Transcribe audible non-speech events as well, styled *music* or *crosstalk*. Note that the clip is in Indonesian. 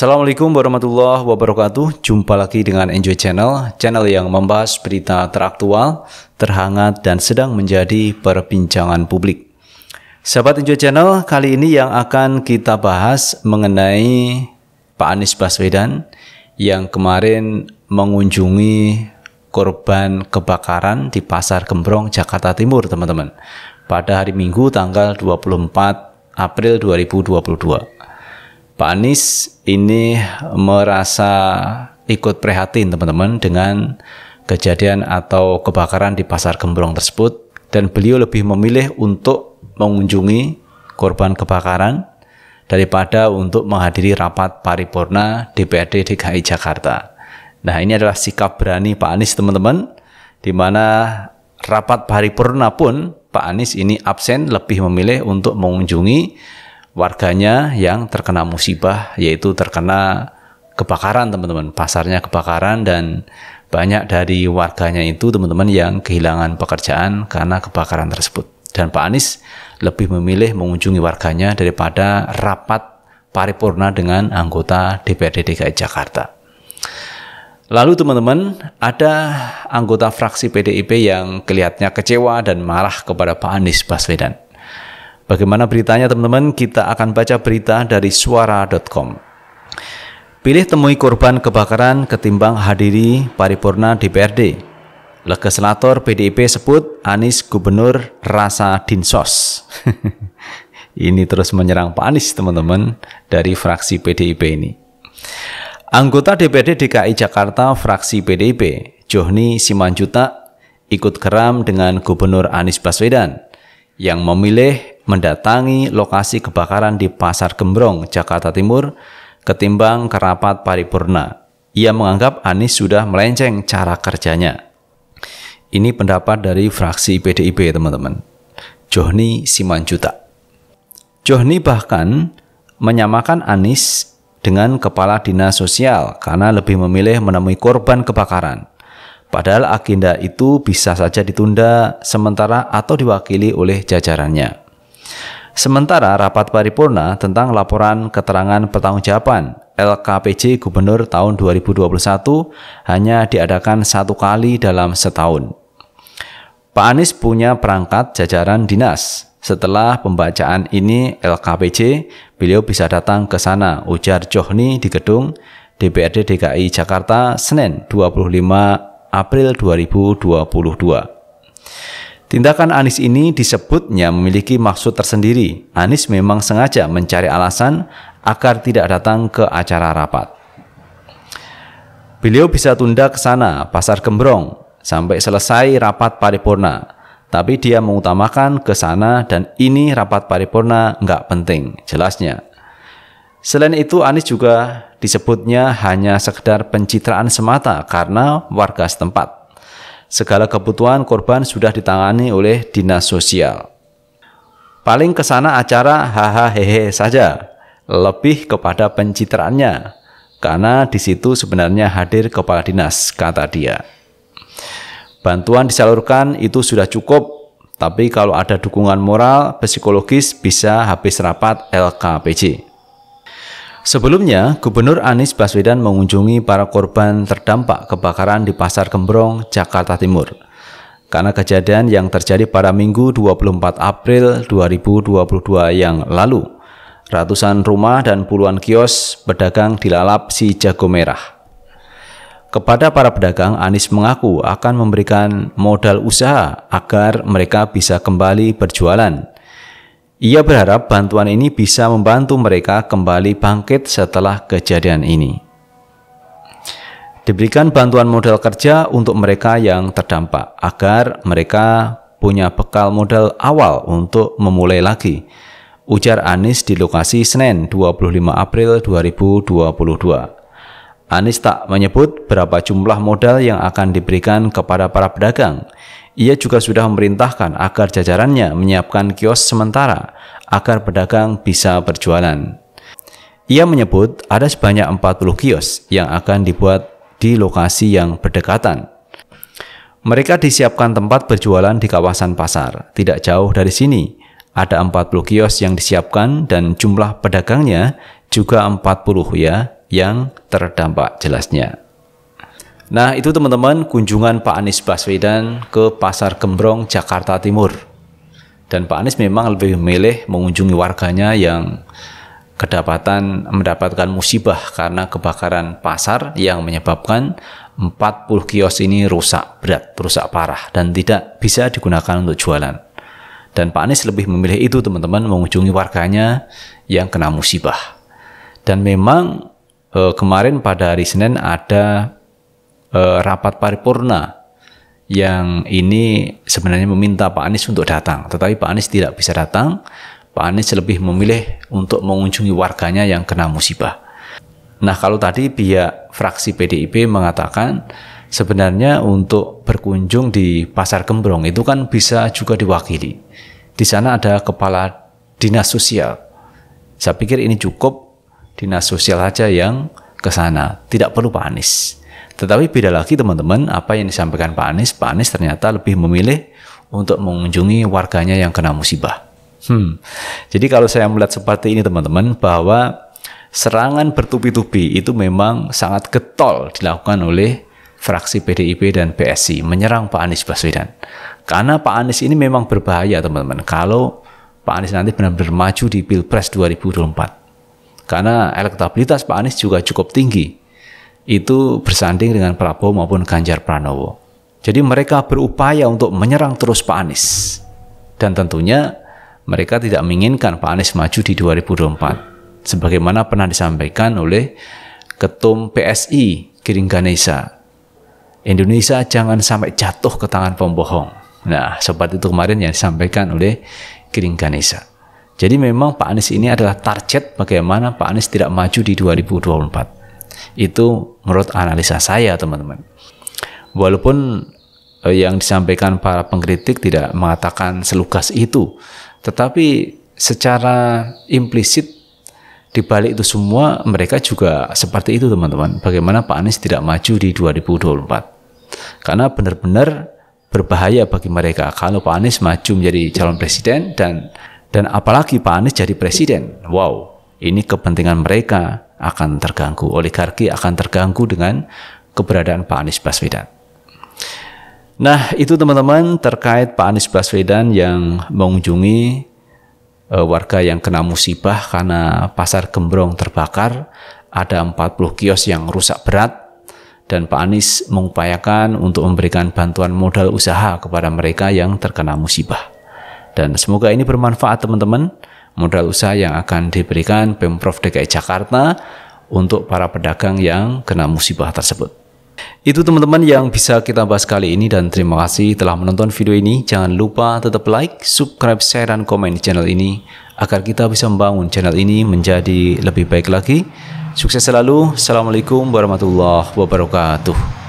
Assalamualaikum warahmatullahi wabarakatuh. Jumpa lagi dengan Enjoy Channel, channel yang membahas berita teraktual, terhangat, dan sedang menjadi perbincangan publik. Sahabat Enjoy Channel, kali ini yang akan kita bahas mengenai Pak Anies Baswedan yang kemarin mengunjungi korban kebakaran di Pasar Gembrong, Jakarta Timur, teman-teman. Pada hari Minggu tanggal 24 April 2022. Pak Anies ini merasa ikut prihatin teman-teman dengan kejadian atau kebakaran di Pasar Gembrong tersebut dan beliau lebih memilih untuk mengunjungi korban kebakaran daripada untuk menghadiri rapat paripurna DPRD DKI Jakarta. Nah, ini adalah sikap berani Pak Anies teman-teman di mana rapat paripurna pun Pak Anies ini absen lebih memilih untuk mengunjungi warganya yang terkena musibah yaitu terkena kebakaran teman-teman pasarnya kebakaran dan banyak dari warganya itu teman-teman yang kehilangan pekerjaan karena kebakaran tersebut dan Pak Anies lebih memilih mengunjungi warganya daripada rapat paripurna dengan anggota DPRD DKI Jakarta. Lalu teman-teman, ada anggota fraksi PDIP yang kelihatannya kecewa dan marah kepada Pak Anies Baswedan. Bagaimana beritanya teman-teman? Kita akan baca berita dari suara.com. Pilih temui korban kebakaran ketimbang hadiri paripurna DPRD. Legislator PDIP sebut Anies Gubernur rasa dinsos. *laughs* ini terus menyerang Pak Anies teman-teman dari fraksi PDIP ini. Anggota DPRD DKI Jakarta fraksi PDIP, Johni Simanjuta, ikut geram dengan Gubernur Anies Baswedan yang memilih mendatangi lokasi kebakaran di Pasar Gembrong, Jakarta Timur, ketimbang kerapat paripurna. Ia menganggap Anies sudah melenceng cara kerjanya. Ini pendapat dari fraksi PDIP, teman-teman. Johni Simanjuta. Johni bahkan menyamakan Anies dengan kepala dinas sosial karena lebih memilih menemui korban kebakaran. Padahal agenda itu bisa saja ditunda sementara atau diwakili oleh jajarannya. Sementara rapat paripurna tentang laporan keterangan pertanggungjawaban LKPJ Gubernur tahun 2021 hanya diadakan satu kali dalam setahun. Pak Anies punya perangkat jajaran dinas. Setelah pembacaan ini LKPJ, beliau bisa datang ke sana, ujar Johni di gedung DPRD DKI Jakarta, Senin 25 April 2022. Tindakan Anis ini disebutnya memiliki maksud tersendiri. Anis memang sengaja mencari alasan agar tidak datang ke acara rapat. Beliau bisa tunda ke sana, Pasar Gembrong, sampai selesai rapat paripurna. Tapi dia mengutamakan ke sana dan ini rapat paripurna nggak penting, jelasnya. Selain itu, Anis juga disebutnya hanya sekedar pencitraan semata karena warga setempat segala kebutuhan korban sudah ditangani oleh dinas sosial. Paling ke sana acara haha hehe saja, lebih kepada pencitraannya, karena di situ sebenarnya hadir kepala dinas, kata dia. Bantuan disalurkan itu sudah cukup, tapi kalau ada dukungan moral, psikologis bisa habis rapat LKPJ. Sebelumnya, Gubernur Anies Baswedan mengunjungi para korban terdampak kebakaran di Pasar Gembrong, Jakarta Timur. Karena kejadian yang terjadi pada Minggu 24 April 2022 yang lalu, ratusan rumah dan puluhan kios pedagang dilalap si jago merah. Kepada para pedagang, Anies mengaku akan memberikan modal usaha agar mereka bisa kembali berjualan ia berharap bantuan ini bisa membantu mereka kembali bangkit setelah kejadian ini. Diberikan bantuan modal kerja untuk mereka yang terdampak agar mereka punya bekal modal awal untuk memulai lagi, ujar Anies di lokasi Senin, 25 April 2022. Anies tak menyebut berapa jumlah modal yang akan diberikan kepada para pedagang. Ia juga sudah memerintahkan agar jajarannya menyiapkan kios sementara agar pedagang bisa berjualan. Ia menyebut ada sebanyak 40 kios yang akan dibuat di lokasi yang berdekatan. Mereka disiapkan tempat berjualan di kawasan pasar, tidak jauh dari sini. Ada 40 kios yang disiapkan dan jumlah pedagangnya juga 40 ya, yang terdampak jelasnya. Nah, itu teman-teman kunjungan Pak Anies Baswedan ke Pasar Gembrong, Jakarta Timur. Dan Pak Anies memang lebih memilih mengunjungi warganya yang kedapatan mendapatkan musibah karena kebakaran pasar yang menyebabkan 40 kios ini rusak berat, rusak parah dan tidak bisa digunakan untuk jualan. Dan Pak Anies lebih memilih itu teman-teman mengunjungi warganya yang kena musibah. Dan memang Eh, kemarin pada hari Senin ada eh, rapat paripurna yang ini sebenarnya meminta Pak Anies untuk datang, tetapi Pak Anies tidak bisa datang. Pak Anies lebih memilih untuk mengunjungi warganya yang kena musibah. Nah, kalau tadi pihak fraksi PDIP mengatakan sebenarnya untuk berkunjung di Pasar Gembrong itu kan bisa juga diwakili. Di sana ada kepala dinas sosial. Saya pikir ini cukup dinas sosial saja yang ke sana, tidak perlu Pak Anies. Tetapi beda lagi teman-teman, apa yang disampaikan Pak Anies, Pak Anies ternyata lebih memilih untuk mengunjungi warganya yang kena musibah. Hmm. Jadi kalau saya melihat seperti ini teman-teman, bahwa serangan bertubi-tubi itu memang sangat getol dilakukan oleh fraksi PDIP dan PSI menyerang Pak Anies Baswedan. Karena Pak Anies ini memang berbahaya teman-teman. Kalau Pak Anies nanti benar-benar maju di Pilpres 2024. Karena elektabilitas Pak Anies juga cukup tinggi. Itu bersanding dengan Prabowo maupun Ganjar Pranowo. Jadi mereka berupaya untuk menyerang terus Pak Anies. Dan tentunya mereka tidak menginginkan Pak Anies maju di 2024. Sebagaimana pernah disampaikan oleh Ketum PSI Giring Ganesa. Indonesia jangan sampai jatuh ke tangan pembohong. Nah, sobat itu kemarin yang disampaikan oleh Giring Ganesa. Jadi memang Pak Anies ini adalah target bagaimana Pak Anies tidak maju di 2024. Itu menurut analisa saya, teman-teman. Walaupun eh, yang disampaikan para pengkritik tidak mengatakan selugas itu, tetapi secara implisit di balik itu semua mereka juga seperti itu teman-teman. Bagaimana Pak Anies tidak maju di 2024? Karena benar-benar berbahaya bagi mereka kalau Pak Anies maju menjadi calon presiden dan dan apalagi Pak Anies jadi presiden. Wow, ini kepentingan mereka akan terganggu. Oligarki akan terganggu dengan keberadaan Pak Anies Baswedan. Nah, itu teman-teman terkait Pak Anies Baswedan yang mengunjungi uh, warga yang kena musibah karena pasar gembrong terbakar. Ada 40 kios yang rusak berat dan Pak Anies mengupayakan untuk memberikan bantuan modal usaha kepada mereka yang terkena musibah. Dan semoga ini bermanfaat teman-teman. Modal usaha yang akan diberikan Pemprov DKI Jakarta untuk para pedagang yang kena musibah tersebut. Itu teman-teman yang bisa kita bahas kali ini dan terima kasih telah menonton video ini. Jangan lupa tetap like, subscribe, share, dan komen di channel ini agar kita bisa membangun channel ini menjadi lebih baik lagi. Sukses selalu. Assalamualaikum warahmatullahi wabarakatuh.